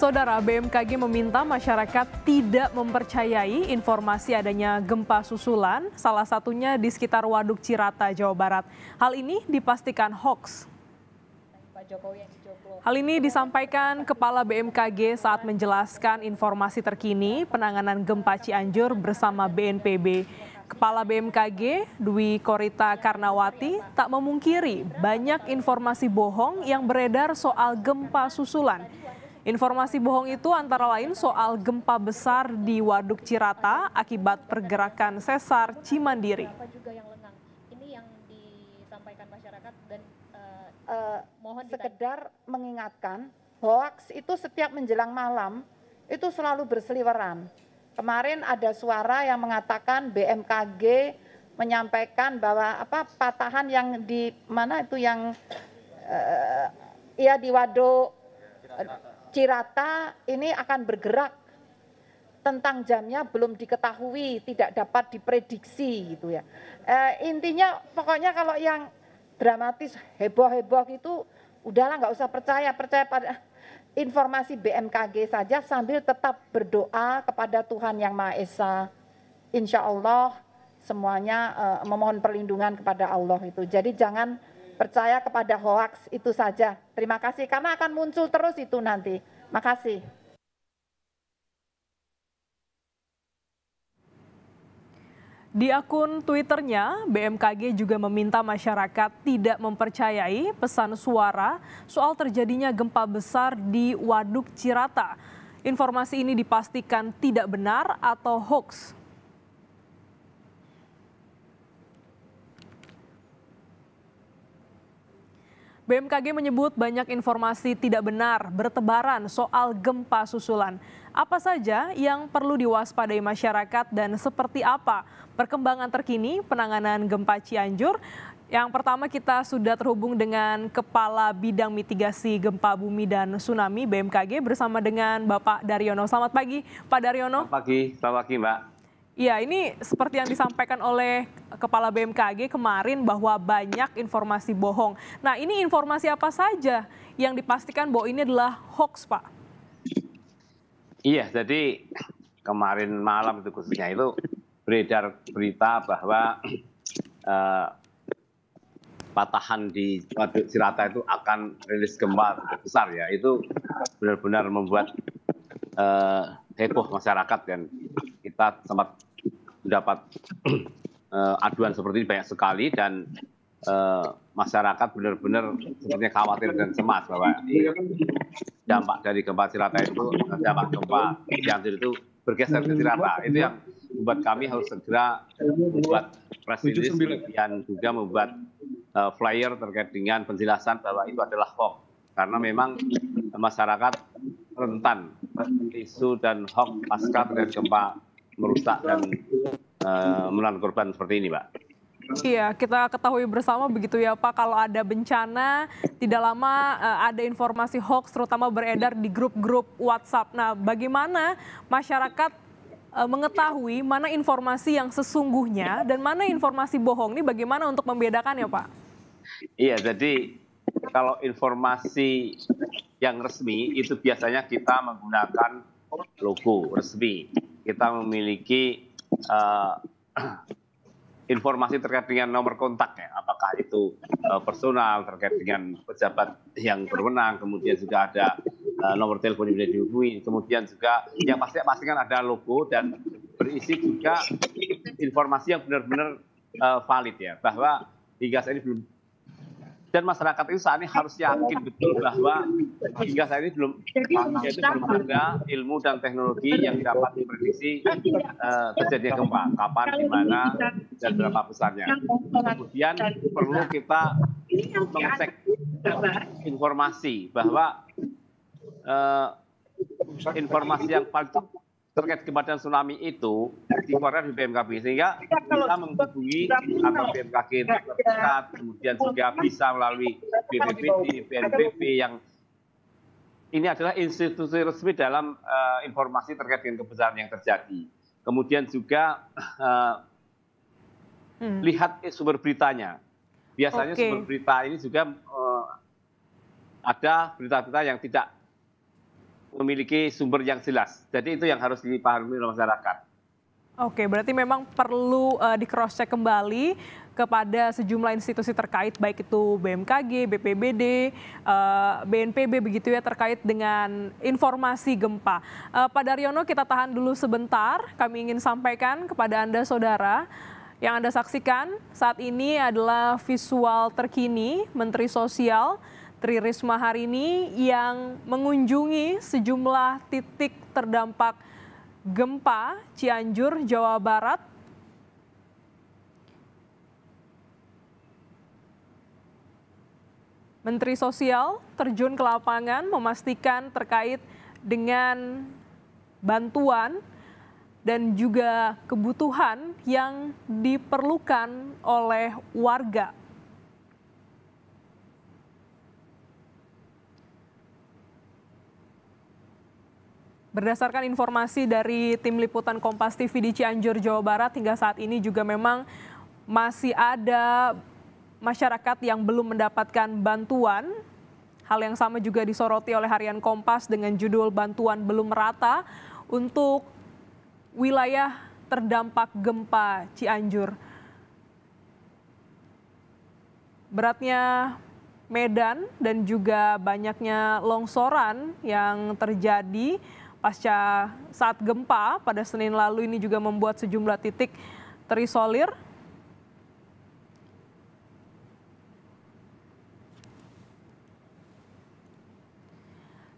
Saudara BMKG meminta masyarakat tidak mempercayai informasi adanya gempa susulan, salah satunya di sekitar Waduk Cirata, Jawa Barat. Hal ini dipastikan hoax. Hal ini disampaikan Kepala BMKG saat menjelaskan informasi terkini penanganan gempa Cianjur bersama BNPB. Kepala BMKG Dwi Korita Karnawati tak memungkiri banyak informasi bohong yang beredar soal gempa susulan. Informasi bohong itu antara lain soal gempa besar di Waduk Cirata akibat pergerakan sesar Cimandiri. Ini yang disampaikan masyarakat dan eh, eh, mohon sekedar mengingatkan hoax itu setiap menjelang malam itu selalu berseliweran. Kemarin ada suara yang mengatakan BMKG menyampaikan bahwa apa patahan yang di mana itu yang uh, ya di Waduk Cirata ini akan bergerak tentang jamnya belum diketahui, tidak dapat diprediksi gitu ya. E, intinya pokoknya kalau yang dramatis heboh-heboh itu udahlah nggak usah percaya, percaya pada informasi BMKG saja sambil tetap berdoa kepada Tuhan yang Maha Esa. Insya Allah semuanya e, memohon perlindungan kepada Allah itu. Jadi jangan percaya kepada hoax itu saja. Terima kasih karena akan muncul terus itu nanti. Makasih. Di akun Twitternya, BMKG juga meminta masyarakat tidak mempercayai pesan suara soal terjadinya gempa besar di Waduk Cirata. Informasi ini dipastikan tidak benar atau hoax. BMKG menyebut banyak informasi tidak benar bertebaran soal gempa susulan. Apa saja yang perlu diwaspadai masyarakat dan seperti apa perkembangan terkini penanganan gempa Cianjur? Yang pertama kita sudah terhubung dengan Kepala Bidang Mitigasi Gempa Bumi dan Tsunami BMKG bersama dengan Bapak Daryono. Selamat pagi Pak Daryono. Selamat pagi, selamat pagi Mbak. Ya, ini seperti yang disampaikan oleh Kepala BMKG kemarin bahwa banyak informasi bohong. Nah, ini informasi apa saja yang dipastikan bahwa ini adalah hoax, Pak? Iya, jadi kemarin malam itu khususnya itu beredar berita bahwa uh, patahan di Waduk Cirata itu akan rilis gempa besar ya. Itu benar-benar membuat uh, heboh masyarakat dan kita sempat dapat uh, eh, aduan seperti ini banyak sekali dan uh, masyarakat benar-benar sepertinya khawatir dan cemas bahwa dampak dari gempa Cirata itu dampak gempa Cianjur itu bergeser ke Cirata itu yang membuat kami harus segera membuat press release dan juga membuat uh, flyer terkait dengan penjelasan bahwa itu adalah hoax karena memang masyarakat rentan isu dan hoax pasca dan gempa merusak dan uh, menelan korban seperti ini, Pak. Iya, kita ketahui bersama begitu ya Pak, kalau ada bencana, tidak lama eh, ada informasi hoax terutama beredar di grup-grup WhatsApp. Nah, bagaimana masyarakat eh, mengetahui mana informasi yang sesungguhnya dan mana informasi bohong ini bagaimana untuk membedakan ya Pak? Iya, jadi kalau informasi yang resmi itu biasanya kita menggunakan logo resmi. Kita memiliki uh, informasi terkait dengan nomor kontak ya. apakah itu uh, personal terkait dengan pejabat yang berwenang, kemudian juga ada uh, nomor telepon yang bisa dihubungi, kemudian juga yang pasti pastikan ada logo dan berisi juga informasi yang benar-benar uh, valid ya, bahwa hingga saat ini belum dan masyarakat ini saat ini harus yakin betul bahwa hingga saat ini belum Jadi, belum ada ilmu dan teknologi yang dapat memprediksi uh, eh, nah, terjadinya gempa kapan di mana dan berapa besarnya kemudian perlu kita mengecek informasi bahwa uh, informasi yang paling terkait kematian tsunami itu dikeluarkan di BMKG sehingga ya, bisa menghubungi atau BMKG ya, terdekat kemudian ya. juga bisa melalui BPBD, BNPB yang ini adalah institusi resmi dalam uh, informasi terkait dengan kebesaran yang terjadi. Kemudian juga uh, hmm. lihat sumber beritanya. Biasanya okay. sumber berita ini juga uh, ada berita-berita yang tidak memiliki sumber yang jelas. Jadi itu yang harus dipahami oleh masyarakat. Oke, berarti memang perlu uh, di cross check kembali kepada sejumlah institusi terkait baik itu BMKG, BPBD, uh, eh, BNPB begitu ya terkait dengan informasi gempa. Uh, Pak Daryono kita tahan dulu sebentar. Kami ingin sampaikan kepada Anda saudara yang Anda saksikan saat ini adalah visual terkini Menteri Sosial Tri Risma hari ini yang mengunjungi sejumlah titik terdampak gempa Cianjur, Jawa Barat. Menteri Sosial terjun ke lapangan memastikan terkait dengan bantuan dan juga kebutuhan yang diperlukan oleh warga Berdasarkan informasi dari tim liputan Kompas TV di Cianjur, Jawa Barat, hingga saat ini juga memang masih ada masyarakat yang belum mendapatkan bantuan. Hal yang sama juga disoroti oleh harian Kompas dengan judul bantuan belum merata untuk wilayah terdampak gempa Cianjur. Beratnya Medan dan juga banyaknya longsoran yang terjadi pasca saat gempa pada Senin lalu ini juga membuat sejumlah titik terisolir.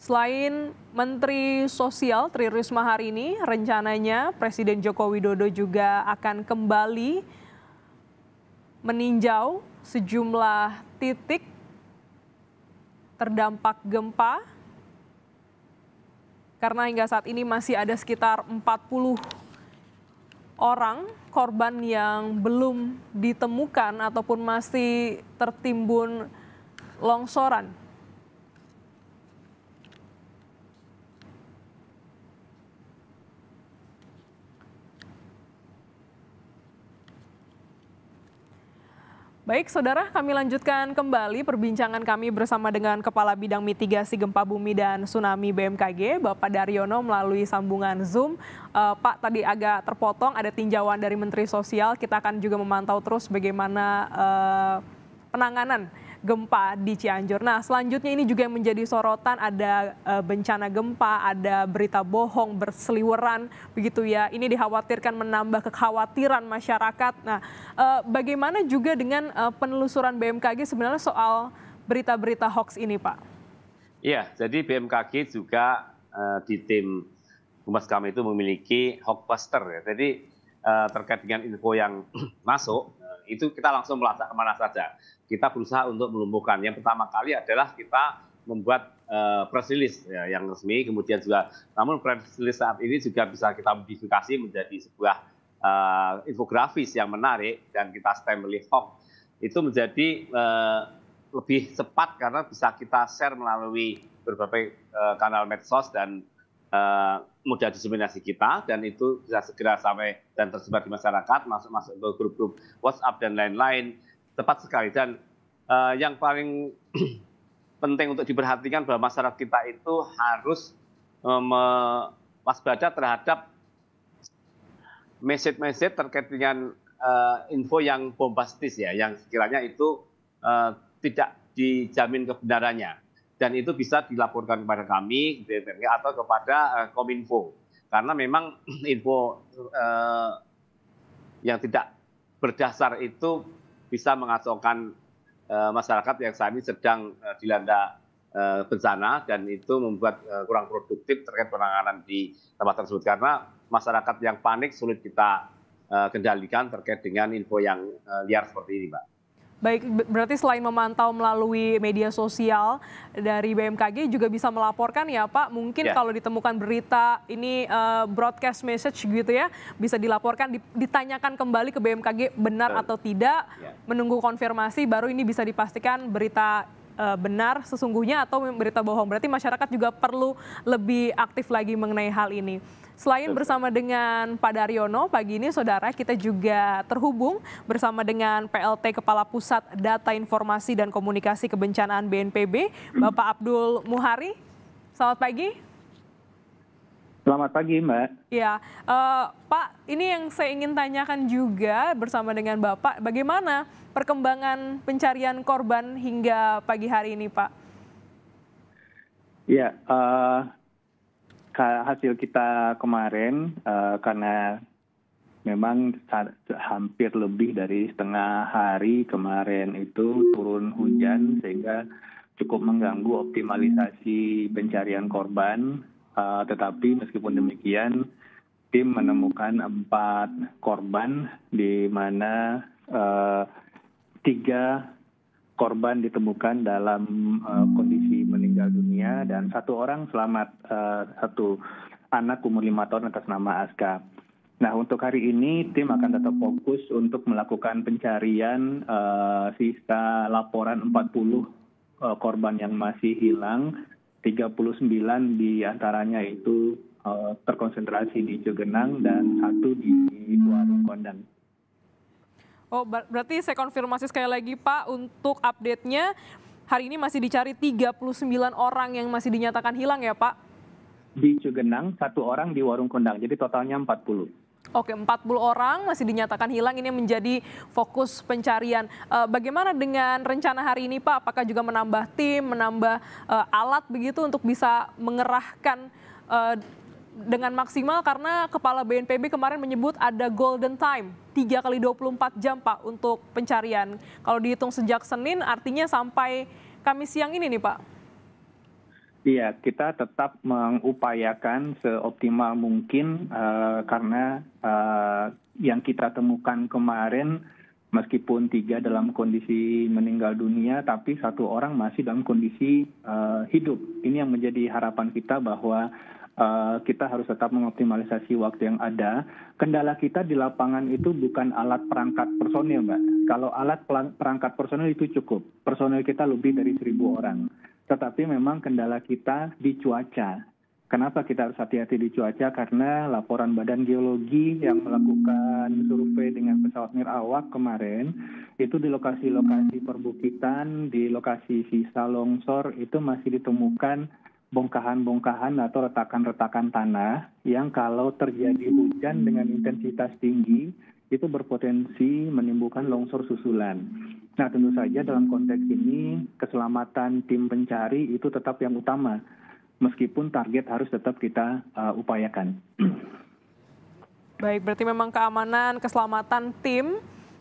Selain Menteri Sosial Tri Risma hari ini, rencananya Presiden Joko Widodo juga akan kembali meninjau sejumlah titik terdampak gempa karena hingga saat ini masih ada sekitar 40 orang korban yang belum ditemukan ataupun masih tertimbun longsoran Baik, saudara, kami lanjutkan kembali perbincangan kami bersama dengan Kepala Bidang Mitigasi Gempa Bumi dan Tsunami BMKG, Bapak Daryono melalui sambungan Zoom. Uh, Pak, tadi agak terpotong, ada tinjauan dari Menteri Sosial. Kita akan juga memantau terus bagaimana uh, penanganan gempa di Cianjur. Nah, selanjutnya ini juga yang menjadi sorotan ada eh, bencana gempa, ada berita bohong, berseliweran begitu ya. Ini dikhawatirkan menambah kekhawatiran masyarakat. Nah, eh, bagaimana juga dengan eh, penelusuran BMKG sebenarnya soal berita-berita hoax ini, Pak? Iya, jadi BMKG juga di tim Humas kami itu memiliki hoaxbuster ya. Jadi terkait dengan info yang masuk itu kita langsung melacak kemana saja. Kita berusaha untuk melumpuhkan. Yang pertama kali adalah kita membuat uh, press release ya, yang resmi, kemudian juga, namun press release saat ini juga bisa kita modifikasi menjadi sebuah uh, infografis yang menarik dan kita stempeli hoax itu menjadi uh, lebih cepat karena bisa kita share melalui berbagai uh, kanal medsos dan Eh, mudah diseminasi kita dan itu bisa segera sampai dan tersebar di masyarakat masuk masuk ke grup-grup WhatsApp dan lain-lain tepat sekali dan uh, yang paling penting untuk diperhatikan bahwa masyarakat kita itu harus um, eh, waspada terhadap message-message terkait dengan uh, info yang bombastis ya yang sekiranya itu uh, tidak dijamin kebenarannya dan itu bisa dilaporkan kepada kami BMKG atau kepada uh, Kominfo karena memang info uh, yang tidak berdasar itu bisa mengacaukan uh, masyarakat yang saat ini sedang uh, dilanda uh, bencana dan itu membuat uh, kurang produktif terkait penanganan di tempat tersebut karena masyarakat yang panik sulit kita uh, kendalikan terkait dengan info yang uh, liar seperti ini, Pak. Baik, berarti selain memantau melalui media sosial dari BMKG juga bisa melaporkan ya Pak. Mungkin ya. kalau ditemukan berita ini uh, broadcast message gitu ya, bisa dilaporkan, ditanyakan kembali ke BMKG benar atau tidak, ya. menunggu konfirmasi baru ini bisa dipastikan berita eh, benar sesungguhnya atau berita bohong. Berarti masyarakat juga perlu lebih aktif lagi mengenai hal ini. Selain bersama dengan Pak Daryono, pagi ini saudara kita juga terhubung bersama dengan PLT Kepala Pusat Data Informasi dan Komunikasi Kebencanaan BNPB, hmm. Bapak Abdul Muhari. Selamat pagi. Selamat pagi, Mbak. Ya, uh, Pak, ini yang saya ingin tanyakan juga bersama dengan Bapak, bagaimana perkembangan pencarian korban hingga pagi hari ini, Pak? Ya, uh, hasil kita kemarin uh, karena memang hampir lebih dari setengah hari kemarin itu turun hujan sehingga cukup mengganggu optimalisasi pencarian korban. Uh, tetapi meskipun demikian, tim menemukan empat korban di mana uh, tiga korban ditemukan dalam uh, kondisi hmm. dan satu orang selamat uh, satu anak umur lima tahun atas nama Aska. Nah untuk hari ini tim akan tetap hmm. fokus untuk melakukan pencarian uh, sisa laporan 40 uh, eh, korban yang masih hilang. 39 diantaranya itu uh, terkonsentrasi di Jogenang dan satu di Warung Kondang. Oh, berarti saya konfirmasi sekali lagi Pak untuk update-nya Hari ini masih dicari 39 orang yang masih dinyatakan hilang ya Pak? Di Cugenang, satu orang di Warung Kondang, jadi totalnya 40. Oke, 40 orang masih dinyatakan hilang ini menjadi fokus pencarian. Eh, bagaimana dengan rencana hari ini Pak? Apakah juga menambah tim, menambah eh, alat begitu untuk bisa mengerahkan eh, dengan maksimal karena Kepala BNPB kemarin menyebut ada golden time 3 kali 24 jam Pak untuk pencarian. Kalau dihitung sejak Senin artinya sampai Kamis siang ini nih Pak. Iya, kita tetap mengupayakan seoptimal mungkin uh, karena uh, yang kita temukan kemarin meskipun tiga dalam kondisi meninggal dunia, tapi satu orang masih dalam kondisi uh, hidup. Ini yang menjadi harapan kita bahwa Eh, kita harus tetap mengoptimalisasi waktu yang ada. Kendala kita di lapangan itu bukan alat perangkat personil, Mbak. Kalau alat perangkat personil itu cukup. Personil kita lebih dari seribu orang. Tetapi memang kendala kita di cuaca. Kenapa kita harus hati-hati di cuaca? Karena laporan Badan Geologi yang melakukan survei dengan pesawat nirawak kemarin itu di lokasi-lokasi perbukitan, di lokasi sisa longsor itu masih ditemukan bongkahan-bongkahan atau retakan-retakan tanah yang kalau terjadi hujan dengan intensitas tinggi itu berpotensi menimbulkan longsor susulan. Nah, tentu saja dalam konteks ini keselamatan tim pencari itu tetap yang utama meskipun target harus tetap kita uh, upayakan. Baik, berarti memang keamanan, keselamatan tim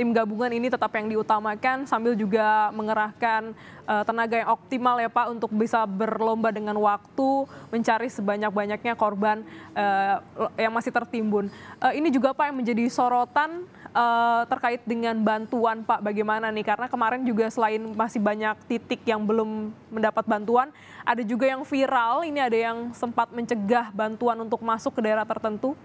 tim gabungan ini tetap yang diutamakan sambil juga mengerahkan uh, tenaga yang optimal ya Pak untuk bisa berlomba dengan waktu mencari sebanyak-banyaknya korban uh, yang masih tertimbun. Uh, ini juga Pak yang menjadi sorotan uh, terkait dengan bantuan Pak bagaimana nih karena kemarin juga selain masih banyak titik yang belum mendapat bantuan ada juga yang viral ini ada yang sempat mencegah bantuan untuk masuk ke daerah tertentu.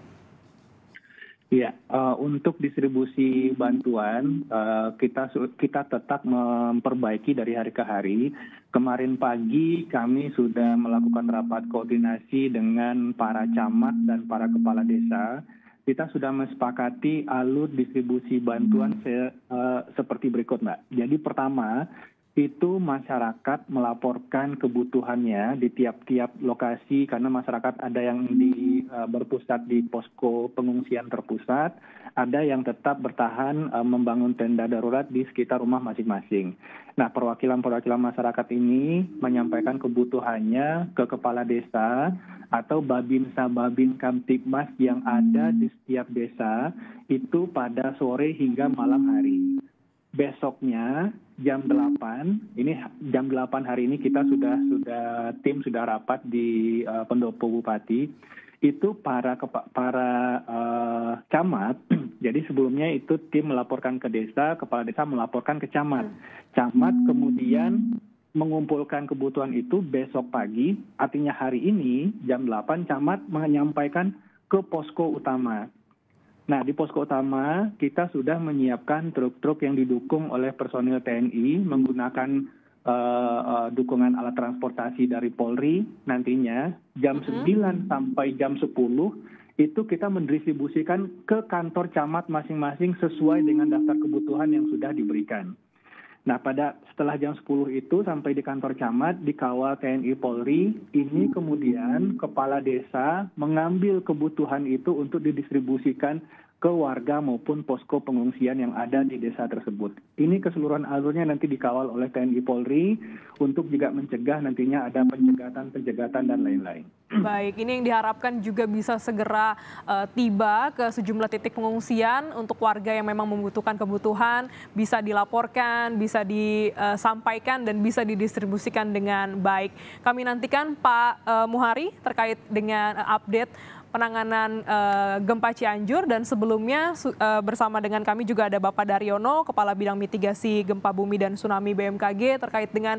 Ya, uh, untuk distribusi bantuan uh, kita kita tetap memperbaiki dari hari ke hari. Kemarin pagi kami sudah melakukan rapat koordinasi dengan para camat dan para kepala desa. Kita sudah mesepakati alur distribusi bantuan se, uh, seperti berikut, Mbak. Jadi pertama, itu masyarakat melaporkan kebutuhannya di tiap-tiap lokasi karena masyarakat ada yang di uh, berpusat di posko pengungsian terpusat, ada yang tetap bertahan uh, membangun tenda darurat di sekitar rumah masing-masing. Nah, perwakilan-perwakilan masyarakat ini menyampaikan kebutuhannya ke kepala desa atau babinsa babin kamtibmas yang ada di setiap desa itu pada sore hingga malam hari. Besoknya jam 8 ini jam 8 hari ini kita sudah sudah tim sudah rapat di uh, pendopo bupati itu para para uh, camat jadi sebelumnya itu tim melaporkan ke desa kepala desa melaporkan ke camat camat kemudian mengumpulkan kebutuhan itu besok pagi artinya hari ini jam 8 camat menyampaikan ke posko utama Nah, di posko utama kita sudah menyiapkan truk-truk yang didukung oleh personil TNI menggunakan uh, uh, dukungan alat transportasi dari Polri nantinya jam uh -huh. 9 sampai jam 10 itu kita mendistribusikan ke kantor camat masing-masing sesuai dengan daftar kebutuhan yang sudah diberikan. Nah, pada setelah jam 10 itu sampai di kantor camat dikawal TNI Polri, ini kemudian kepala desa mengambil kebutuhan itu untuk didistribusikan ke warga maupun posko pengungsian yang ada di desa tersebut. Ini keseluruhan alurnya nanti dikawal oleh TNI Polri untuk juga mencegah nantinya ada penjegatan, penjegatan dan lain-lain. Baik, ini yang diharapkan juga bisa segera uh, tiba ke sejumlah titik pengungsian untuk warga yang memang membutuhkan kebutuhan bisa dilaporkan, bisa disampaikan eh, dan bisa didistribusikan dengan baik. Kami nantikan Pak uh, Muhari terkait dengan uh, update penanganan uh, gempa Cianjur dan sebelumnya uh, bersama dengan kami juga ada Bapak Daryono, Kepala Bidang Mitigasi Gempa Bumi dan Tsunami BMKG terkait dengan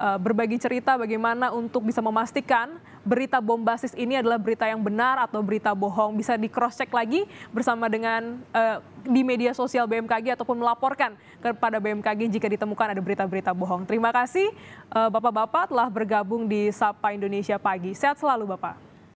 uh, berbagi cerita bagaimana untuk bisa memastikan berita bombastis ini adalah berita yang benar atau berita bohong. Bisa di cross check lagi bersama dengan uh, di media sosial BMKG ataupun melaporkan kepada BMKG jika ditemukan ada berita-berita bohong. Terima kasih uh, Bapak-bapak telah bergabung di Sapa Indonesia pagi. Sehat selalu Bapak.